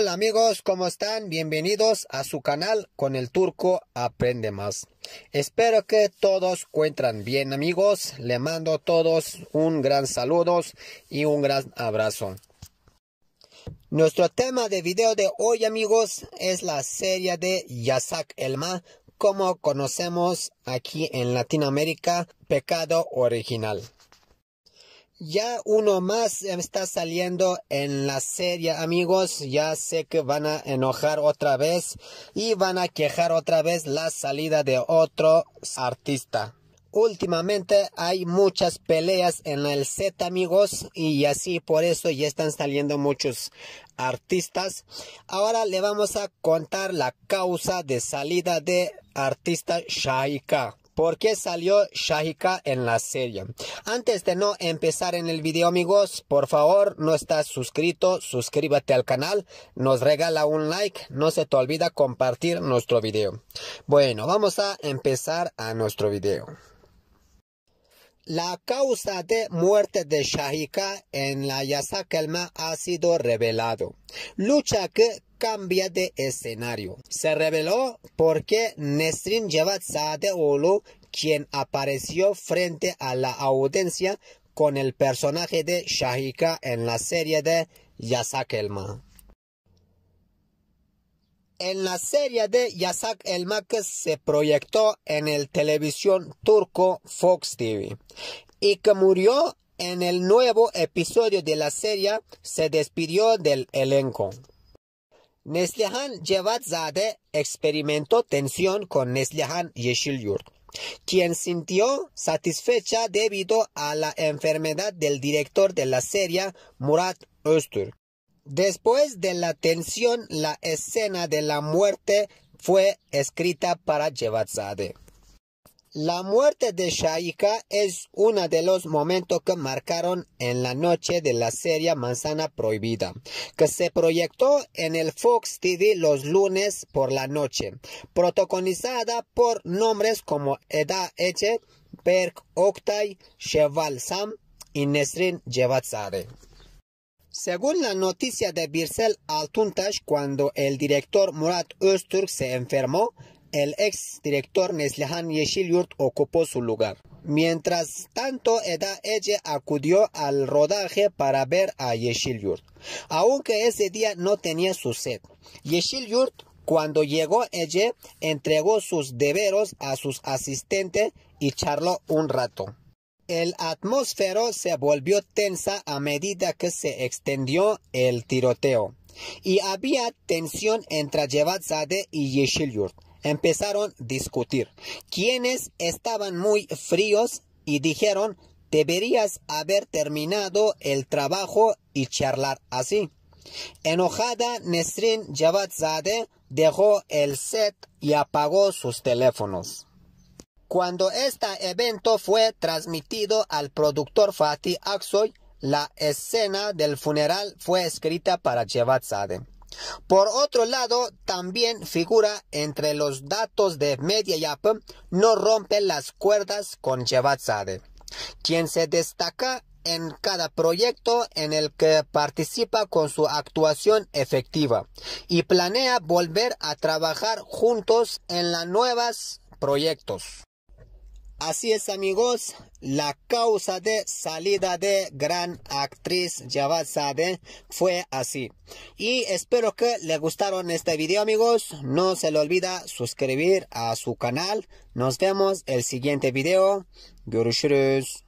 Hola amigos, ¿cómo están? Bienvenidos a su canal con el turco Aprende Más. Espero que todos cuentan bien amigos. Le mando a todos un gran saludo y un gran abrazo. Nuestro tema de video de hoy amigos es la serie de Yasak Elma, como conocemos aquí en Latinoamérica, pecado original. Ya uno más está saliendo en la serie, amigos. Ya sé que van a enojar otra vez y van a quejar otra vez la salida de otro artista. Últimamente hay muchas peleas en el set, amigos, y así por eso ya están saliendo muchos artistas. Ahora le vamos a contar la causa de salida de artista Shaika por qué salió Shahika en la serie. Antes de no empezar en el video amigos, por favor, no estás suscrito, suscríbete al canal, nos regala un like, no se te olvida compartir nuestro video. Bueno, vamos a empezar a nuestro video. La causa de muerte de Shahika en la Yasakelma ha sido revelado. Lucha que cambia de escenario. Se reveló porque Nesrin Javad Olu quien apareció frente a la audiencia con el personaje de Shahika en la serie de Yasakelma. En la serie de Yasak El Mak se proyectó en el televisión turco Fox TV y que murió en el nuevo episodio de la serie se despidió del elenco. Neslihan Cevatzadeh experimentó tensión con Neslihan Yeşilyurt, quien sintió satisfecha debido a la enfermedad del director de la serie Murat Öztürk. Después de la tensión, la escena de la muerte fue escrita para Jevatzade. La muerte de Shaika es uno de los momentos que marcaron en la noche de la serie Manzana Prohibida, que se proyectó en el Fox TV los lunes por la noche, protagonizada por nombres como Eda Eche, Berk Oktay, Cheval Sam y Nesrin Jevatzade. Según la noticia de Birsel Altuntash, cuando el director Murat Öztürk se enfermó, el ex director Neslihan Yeşilyurt ocupó su lugar. Mientras tanto, Eda Ece acudió al rodaje para ver a Yeşilyurt, aunque ese día no tenía su sed. Yeşilyurt, cuando llegó Ece, entregó sus deberes a sus asistentes y charló un rato. El atmósfero se volvió tensa a medida que se extendió el tiroteo y había tensión entre Jevat y Yeshilyurt. Empezaron a discutir, quienes estaban muy fríos y dijeron deberías haber terminado el trabajo y charlar así. Enojada, Nesrin yevad dejó el set y apagó sus teléfonos. Cuando este evento fue transmitido al productor Fatih Aksoy, la escena del funeral fue escrita para Sade. Por otro lado, también figura entre los datos de Media Yap no rompe las cuerdas con Sade, quien se destaca en cada proyecto en el que participa con su actuación efectiva y planea volver a trabajar juntos en las nuevas proyectos. Así es amigos, la causa de salida de gran actriz Javad Sade fue así. Y espero que les gustaron este video amigos, no se le olvida suscribir a su canal. Nos vemos el siguiente video. Görüşürüz.